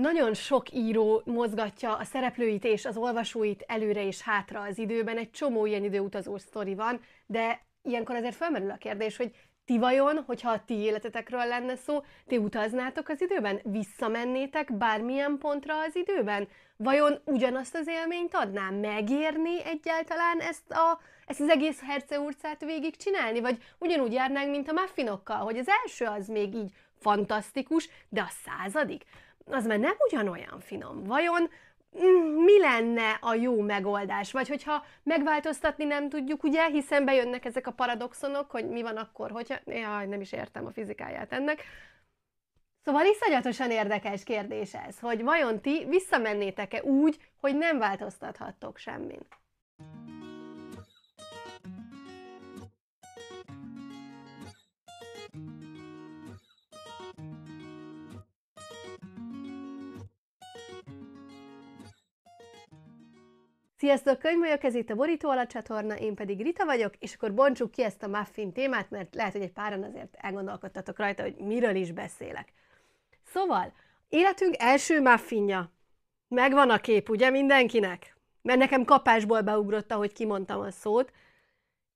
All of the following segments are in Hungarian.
Nagyon sok író mozgatja a szereplőit és az olvasóit előre és hátra az időben, egy csomó ilyen időutazó sztori van, de ilyenkor azért felmerül a kérdés, hogy ti vajon, hogyha a ti életetekről lenne szó, ti utaznátok az időben? Visszamennétek bármilyen pontra az időben? Vajon ugyanazt az élményt adná? Megérni egyáltalán ezt, a, ezt az egész herce urcát végigcsinálni? Vagy ugyanúgy járnánk, mint a muffinokkal, hogy az első az még így fantasztikus, de a századik? az már nem ugyanolyan finom. Vajon mm, mi lenne a jó megoldás? Vagy hogyha megváltoztatni nem tudjuk, ugye, hiszen bejönnek ezek a paradoxonok, hogy mi van akkor, hogyha... Jaj, nem is értem a fizikáját ennek. Szóval iszonyatosan érdekes kérdés ez, hogy vajon ti visszamennétek-e úgy, hogy nem változtathattok semmin. Sziasztok, könyv vagyok, ez itt a Borító Alatt csatorna, én pedig Rita vagyok, és akkor bontsuk ki ezt a muffin témát, mert lehet, hogy egy páran azért elgondolkodtatok rajta, hogy miről is beszélek. Szóval, életünk első muffinja. Megvan a kép, ugye mindenkinek? Mert nekem kapásból beugrott, ahogy kimondtam a szót.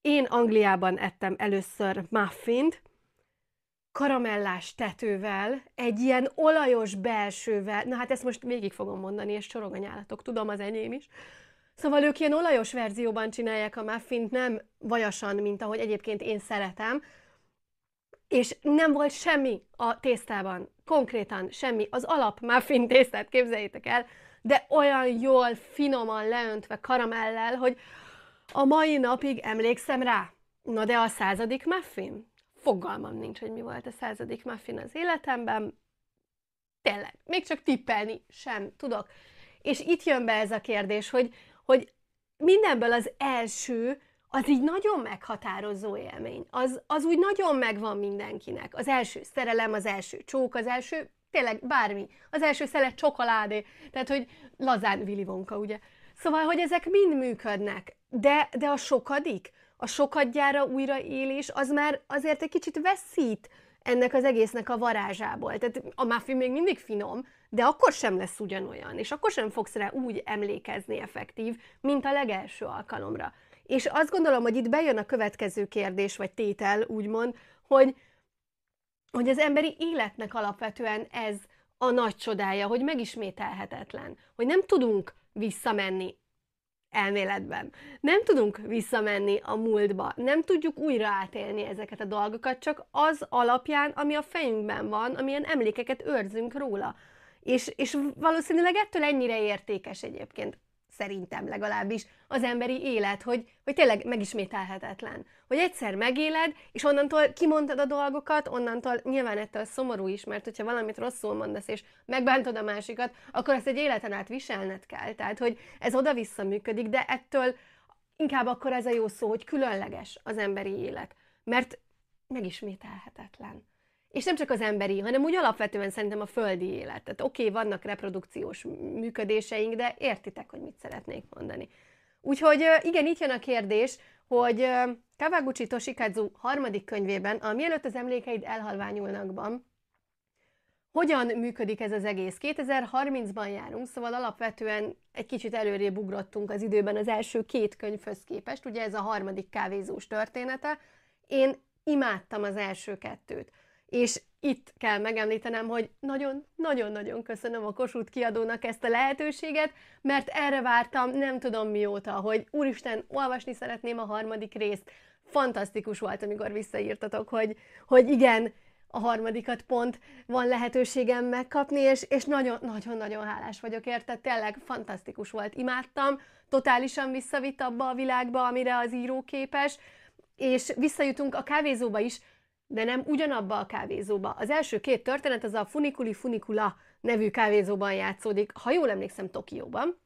Én Angliában ettem először muffint, karamellás tetővel, egy ilyen olajos belsővel, na hát ezt most végig fogom mondani, és csorog a nyálatok, tudom, az enyém is, Szóval ők ilyen olajos verzióban csinálják a muffint, nem vajasan, mint ahogy egyébként én szeretem, és nem volt semmi a tésztában, konkrétan semmi, az alap muffin tésztát képzeljétek el, de olyan jól, finoman leöntve karamellel, hogy a mai napig emlékszem rá. Na de a századik muffin? Fogalmam nincs, hogy mi volt a századik muffin az életemben. Tényleg, még csak tippelni sem tudok. És itt jön be ez a kérdés, hogy hogy mindenből az első, az így nagyon meghatározó élmény. Az, az úgy nagyon megvan mindenkinek. Az első szerelem, az első csók, az első, tényleg bármi. Az első szelet csokoládé. Tehát, hogy lazán Willy Wonka, ugye? Szóval, hogy ezek mind működnek. De, de a sokadik, a sokadjára újraélés, az már azért egy kicsit veszít ennek az egésznek a varázsából. Tehát a máfi még mindig finom, de akkor sem lesz ugyanolyan, és akkor sem fogsz rá úgy emlékezni effektív, mint a legelső alkalomra. És azt gondolom, hogy itt bejön a következő kérdés, vagy tétel, úgymond, hogy, hogy az emberi életnek alapvetően ez a nagy csodája, hogy megismételhetetlen, hogy nem tudunk visszamenni elméletben. Nem tudunk visszamenni a múltba, nem tudjuk újra átélni ezeket a dolgokat, csak az alapján, ami a fejünkben van, amilyen emlékeket őrzünk róla. És, és valószínűleg ettől ennyire értékes egyébként, szerintem legalábbis, az emberi élet, hogy, hogy tényleg megismételhetetlen. Hogy egyszer megéled, és onnantól kimondtad a dolgokat, onnantól nyilván ettől szomorú is, mert hogyha valamit rosszul mondasz, és megbántod a másikat, akkor ezt egy életen át viselned kell. Tehát, hogy ez oda-vissza működik, de ettől inkább akkor ez a jó szó, hogy különleges az emberi élet, mert megismételhetetlen. És nem csak az emberi, hanem úgy alapvetően szerintem a földi élet. Tehát oké, okay, vannak reprodukciós működéseink, de értitek, hogy mit szeretnék mondani. Úgyhogy igen, itt jön a kérdés, hogy Kawaguchi Toshikazu harmadik könyvében, a Mielőtt az emlékeid elhalványulnakban, hogyan működik ez az egész? 2030-ban járunk, szóval alapvetően egy kicsit előrébb ugrottunk az időben az első két könyvhöz képest, ugye ez a harmadik kávézós története. Én imádtam az első kettőt és itt kell megemlítenem, hogy nagyon-nagyon-nagyon köszönöm a kosút kiadónak ezt a lehetőséget, mert erre vártam nem tudom mióta, hogy úristen, olvasni szeretném a harmadik részt. Fantasztikus volt, amikor visszaírtatok, hogy, hogy igen, a harmadikat pont van lehetőségem megkapni, és, és nagyon-nagyon-nagyon hálás vagyok érte, tényleg fantasztikus volt, imádtam, totálisan visszavitt abba a világba, amire az író képes, és visszajutunk a kávézóba is, de nem ugyanabba a kávézóba. Az első két történet az a Funikuli Funikula nevű kávézóban játszódik, ha jól emlékszem, Tokióban.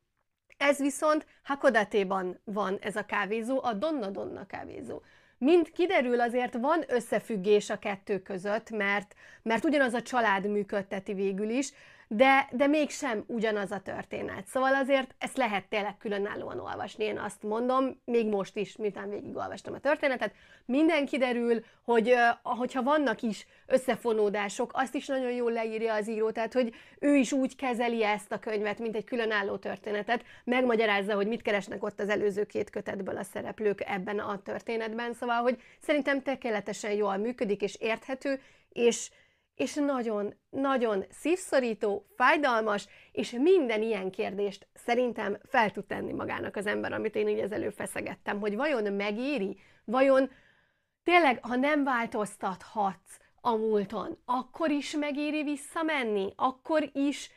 Ez viszont Hakodate-ban van ez a kávézó, a Donna Donna kávézó. Mint kiderül, azért van összefüggés a kettő között, mert, mert ugyanaz a család működteti végül is, de, de mégsem ugyanaz a történet. Szóval azért ezt lehet tényleg különállóan olvasni, én azt mondom, még most is, miután végigolvastam a történetet, minden kiderül, hogy ha vannak is összefonódások, azt is nagyon jól leírja az író, tehát hogy ő is úgy kezeli ezt a könyvet, mint egy különálló történetet, megmagyarázza, hogy mit keresnek ott az előző két kötetből a szereplők ebben a történetben, szóval, hogy szerintem tökéletesen jól működik és érthető, és és nagyon-nagyon szívszorító, fájdalmas, és minden ilyen kérdést szerintem fel tud tenni magának az ember, amit én így ezelő feszegettem, hogy vajon megéri, vajon tényleg, ha nem változtathatsz a múlton, akkor is megéri visszamenni, akkor is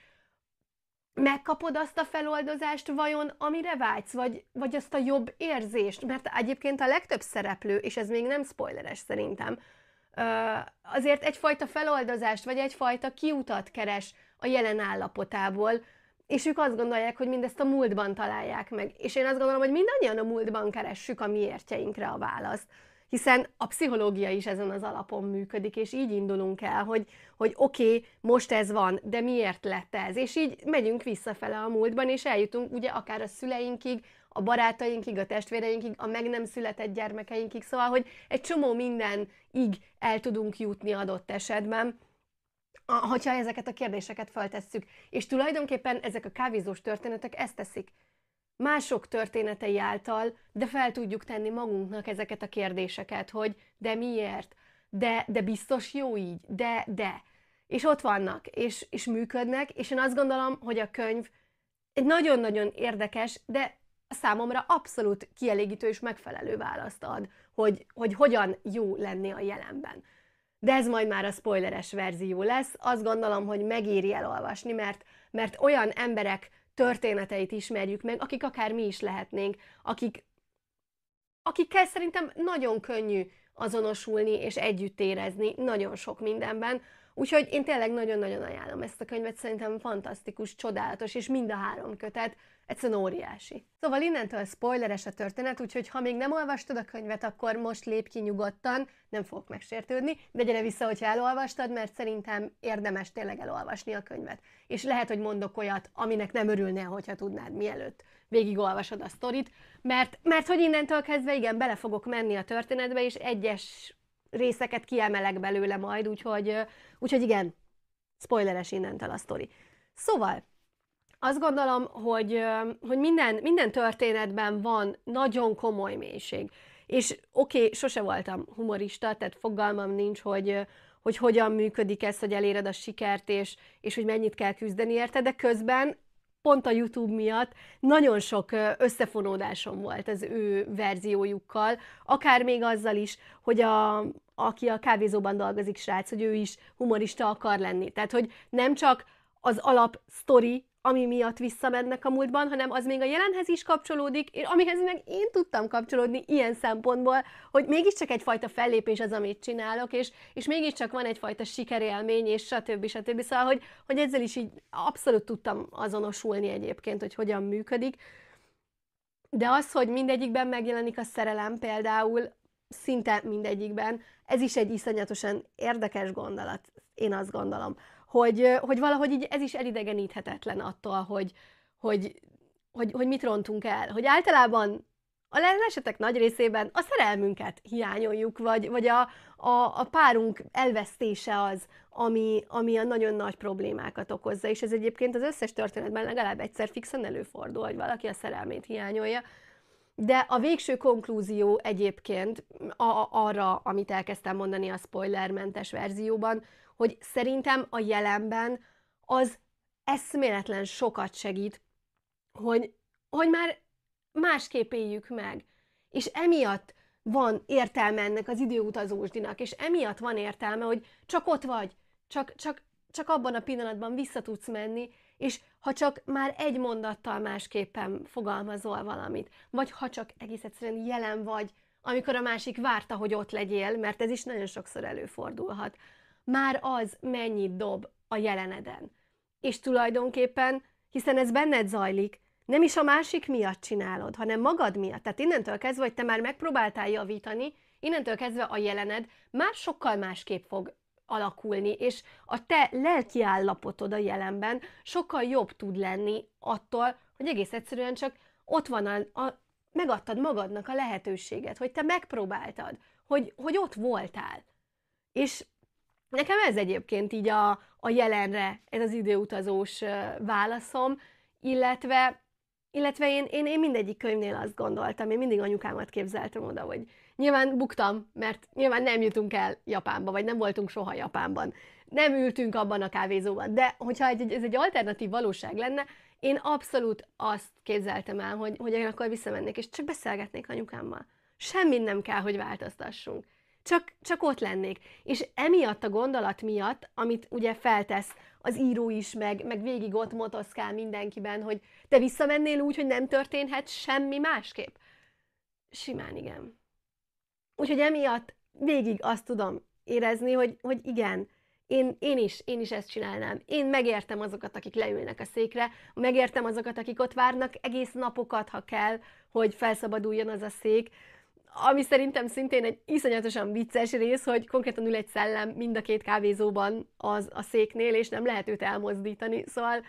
megkapod azt a feloldozást vajon, amire vágysz, vagy, vagy azt a jobb érzést, mert egyébként a legtöbb szereplő, és ez még nem spoileres szerintem, azért egyfajta feloldozást, vagy egyfajta kiutat keres a jelen állapotából, és ők azt gondolják, hogy mindezt a múltban találják meg. És én azt gondolom, hogy mindannyian a múltban keressük a miértjeinkre a választ. Hiszen a pszichológia is ezen az alapon működik, és így indulunk el, hogy, hogy oké, okay, most ez van, de miért lett ez? És így megyünk visszafele a múltban, és eljutunk ugye akár a szüleinkig, a barátainkig, a testvéreinkig, a meg nem született gyermekeinkig, szóval, hogy egy csomó mindenig el tudunk jutni adott esetben, hogyha ezeket a kérdéseket feltesszük. És tulajdonképpen ezek a kávézós történetek ezt teszik. Mások történetei által, de fel tudjuk tenni magunknak ezeket a kérdéseket, hogy de miért, de, de biztos jó így, de, de. És ott vannak, és, és működnek, és én azt gondolom, hogy a könyv egy nagyon-nagyon érdekes, de számomra abszolút kielégítő és megfelelő választ ad, hogy, hogy hogyan jó lenni a jelenben. De ez majd már a spoileres verzió lesz, azt gondolom, hogy megéri elolvasni, mert, mert olyan emberek történeteit ismerjük meg, akik akár mi is lehetnénk, akik, akikkel szerintem nagyon könnyű azonosulni és együtt érezni nagyon sok mindenben, úgyhogy én tényleg nagyon-nagyon ajánlom ezt a könyvet, szerintem fantasztikus, csodálatos, és mind a három kötet Egyszerűen óriási. Szóval innentől spoileres a történet, úgyhogy ha még nem olvastad a könyvet, akkor most lép ki nyugodtan, nem fogok megsértődni, de gyere vissza, hogyha elolvastad, mert szerintem érdemes tényleg elolvasni a könyvet. És lehet, hogy mondok olyat, aminek nem örülnél, hogyha tudnád mielőtt végigolvasod a sztorit, mert, mert hogy innentől kezdve igen, bele fogok menni a történetbe, és egyes részeket kiemelek belőle majd, úgyhogy, úgyhogy igen, spoileres innentől a sztori. Szóval, azt gondolom, hogy, hogy minden, minden történetben van nagyon komoly mélység. És oké, okay, sose voltam humorista, tehát fogalmam nincs, hogy, hogy hogyan működik ez, hogy eléred a sikert, és, és hogy mennyit kell küzdeni érte, de közben pont a YouTube miatt nagyon sok összefonódásom volt az ő verziójukkal, akár még azzal is, hogy a, aki a kávézóban dolgozik srác, hogy ő is humorista akar lenni. Tehát, hogy nem csak az alap sztori ami miatt visszamennek a múltban, hanem az még a jelenhez is kapcsolódik, és amihez meg én tudtam kapcsolódni ilyen szempontból, hogy mégiscsak egyfajta fellépés az, amit csinálok, és, és mégiscsak van egyfajta sikerélmény, és stb. stb. Szóval, hogy, hogy ezzel is így abszolút tudtam azonosulni egyébként, hogy hogyan működik. De az, hogy mindegyikben megjelenik a szerelem például, szinte mindegyikben, ez is egy iszonyatosan érdekes gondolat, én azt gondolom hogy, hogy valahogy így ez is elidegeníthetetlen attól, hogy, hogy, hogy, hogy mit rontunk el. Hogy általában a esetek nagy részében a szerelmünket hiányoljuk, vagy, vagy a, a, a párunk elvesztése az, ami, ami a nagyon nagy problémákat okozza, és ez egyébként az összes történetben legalább egyszer fixen előfordul, hogy valaki a szerelmét hiányolja, de a végső konklúzió egyébként a- arra, amit elkezdtem mondani a spoilermentes verzióban, hogy szerintem a jelenben az eszméletlen sokat segít, hogy, hogy már másképp éljük meg. És emiatt van értelme ennek az időutazósdinak, és emiatt van értelme, hogy csak ott vagy, csak, csak, csak abban a pillanatban vissza tudsz menni, és ha csak már egy mondattal másképpen fogalmazol valamit, vagy ha csak egész egyszerűen jelen vagy, amikor a másik várta, hogy ott legyél, mert ez is nagyon sokszor előfordulhat, már az mennyit dob a jeleneden. És tulajdonképpen, hiszen ez benned zajlik, nem is a másik miatt csinálod, hanem magad miatt. Tehát innentől kezdve, hogy te már megpróbáltál javítani, innentől kezdve a jelened már sokkal másképp fog alakulni, és a te lelki állapotod a jelenben sokkal jobb tud lenni attól, hogy egész egyszerűen csak ott van a, a megadtad magadnak a lehetőséget, hogy te megpróbáltad, hogy, hogy ott voltál. És nekem ez egyébként így a, a jelenre, ez az időutazós válaszom, illetve, illetve én, én, én mindegyik könyvnél azt gondoltam, én mindig anyukámat képzeltem oda, hogy Nyilván buktam, mert nyilván nem jutunk el Japánba, vagy nem voltunk soha Japánban. Nem ültünk abban a kávézóban. De hogyha egy, ez egy alternatív valóság lenne, én abszolút azt képzeltem el, hogy, hogy én akkor visszamennék, és csak beszélgetnék anyukámmal. Semmi nem kell, hogy változtassunk. Csak, csak ott lennék. És emiatt a gondolat miatt, amit ugye feltesz az író is, meg, meg végig ott motoszkál mindenkiben, hogy te visszamennél úgy, hogy nem történhet semmi másképp? Simán igen. Úgyhogy emiatt végig azt tudom érezni, hogy, hogy igen, én, én, is, én is ezt csinálnám. Én megértem azokat, akik leülnek a székre, megértem azokat, akik ott várnak egész napokat, ha kell, hogy felszabaduljon az a szék. Ami szerintem szintén egy iszonyatosan vicces rész, hogy konkrétan ül egy szellem mind a két kávézóban az a széknél, és nem lehet őt elmozdítani. Szóval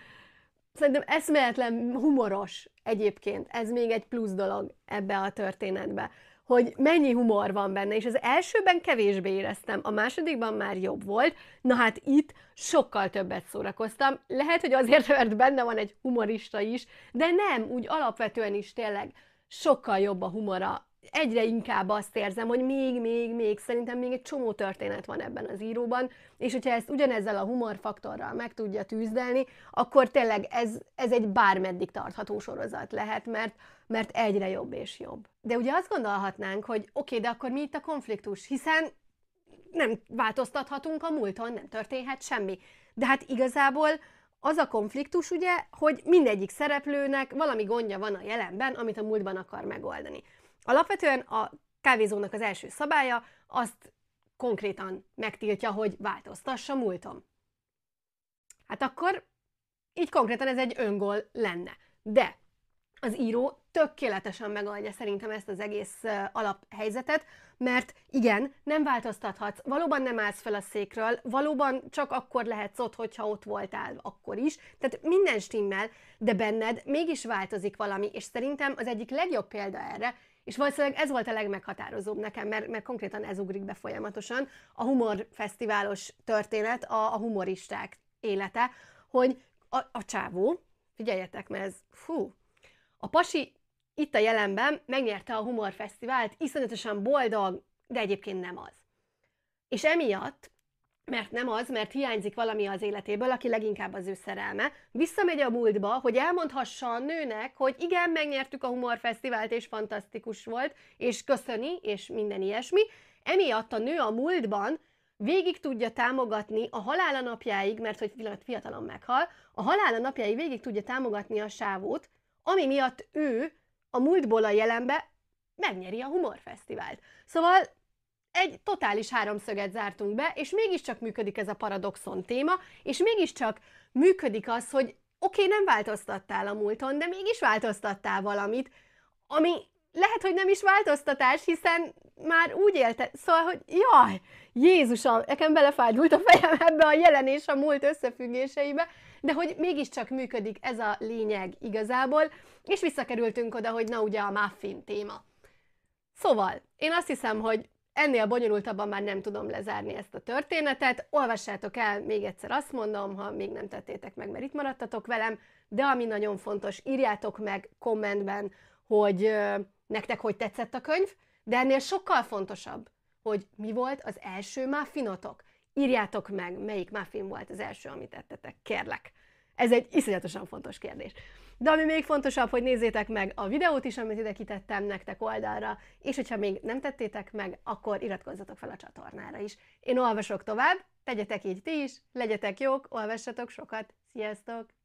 szerintem eszméletlen humoros egyébként. Ez még egy plusz dolog ebbe a történetbe hogy mennyi humor van benne, és az elsőben kevésbé éreztem, a másodikban már jobb volt, na hát itt sokkal többet szórakoztam, lehet, hogy azért, mert benne van egy humorista is, de nem, úgy alapvetően is tényleg sokkal jobb a humora egyre inkább azt érzem, hogy még, még, még, szerintem még egy csomó történet van ebben az íróban, és hogyha ezt ugyanezzel a humorfaktorral meg tudja tűzdelni, akkor tényleg ez, ez egy bármeddig tartható sorozat lehet, mert, mert egyre jobb és jobb. De ugye azt gondolhatnánk, hogy oké, okay, de akkor mi itt a konfliktus, hiszen nem változtathatunk a múlton, nem történhet semmi. De hát igazából az a konfliktus ugye, hogy mindegyik szereplőnek valami gondja van a jelenben, amit a múltban akar megoldani. Alapvetően a kávézónak az első szabálya azt konkrétan megtiltja, hogy változtassa múltom. Hát akkor így konkrétan ez egy öngol lenne. De az író tökéletesen megoldja szerintem ezt az egész alaphelyzetet, mert igen, nem változtathatsz, valóban nem állsz fel a székről, valóban csak akkor lehetsz ott, hogyha ott voltál, akkor is. Tehát minden stimmel, de benned mégis változik valami, és szerintem az egyik legjobb példa erre és valószínűleg ez volt a legmeghatározóbb nekem, mert, mert konkrétan ez ugrik be folyamatosan, a humorfesztiválos történet, a, a humoristák élete, hogy a, a csávó, figyeljetek, mert ez, fú, a pasi itt a jelenben megnyerte a humorfesztivált, iszonyatosan boldog, de egyébként nem az. És emiatt mert nem az, mert hiányzik valami az életéből, aki leginkább az ő szerelme, visszamegy a múltba, hogy elmondhassa a nőnek, hogy igen, megnyertük a humorfesztivált, és fantasztikus volt, és köszöni, és minden ilyesmi. Emiatt a nő a múltban végig tudja támogatni a halála napjáig, mert hogy fiatalon meghal, a halála napjáig végig tudja támogatni a sávót, ami miatt ő a múltból a jelenbe megnyeri a humorfesztivált. Szóval egy totális háromszöget zártunk be, és mégiscsak működik ez a paradoxon téma, és mégiscsak működik az, hogy oké, okay, nem változtattál a múlton, de mégis változtattál valamit, ami lehet, hogy nem is változtatás, hiszen már úgy élte, szóval, hogy jaj, Jézusom, nekem belefájdult a fejem ebbe a jelen és a múlt összefüggéseibe, de hogy mégiscsak működik ez a lényeg igazából, és visszakerültünk oda, hogy na ugye a muffin téma. Szóval, én azt hiszem, hogy Ennél bonyolultabban már nem tudom lezárni ezt a történetet. Olvassátok el, még egyszer azt mondom, ha még nem tettétek meg, mert itt maradtatok velem, de ami nagyon fontos, írjátok meg kommentben, hogy nektek hogy tetszett a könyv, de ennél sokkal fontosabb, hogy mi volt az első muffinotok. Írjátok meg, melyik muffin volt az első, amit tettetek, kérlek. Ez egy iszonyatosan fontos kérdés. De ami még fontosabb, hogy nézzétek meg a videót is, amit ide kitettem nektek oldalra, és hogyha még nem tettétek meg, akkor iratkozzatok fel a csatornára is. Én olvasok tovább, tegyetek így ti is, legyetek jók, olvassatok sokat, sziasztok!